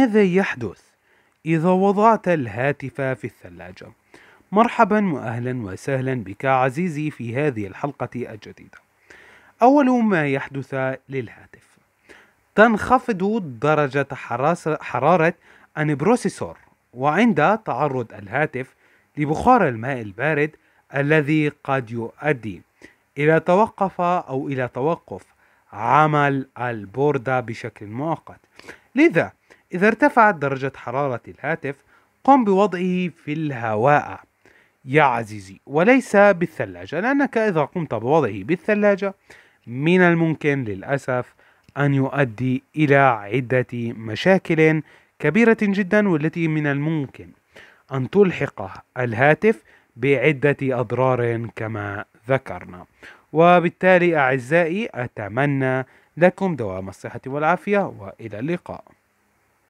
ماذا يحدث إذا وضعت الهاتف في الثلاجة؟ مرحبا وأهلا وسهلا بك عزيزي في هذه الحلقة الجديدة أول ما يحدث للهاتف تنخفض درجة حرارة البروسيسور وعند تعرض الهاتف لبخار الماء البارد الذي قد يؤدي إلى توقف أو إلى توقف عمل البوردة بشكل مؤقت لذا إذا ارتفعت درجة حرارة الهاتف قم بوضعه في الهواء يا عزيزي وليس بالثلاجة لأنك إذا قمت بوضعه بالثلاجة من الممكن للأسف أن يؤدي إلى عدة مشاكل كبيرة جدا والتي من الممكن أن تلحق الهاتف بعدة أضرار كما ذكرنا وبالتالي أعزائي أتمنى لكم دوام الصحة والعافية وإلى اللقاء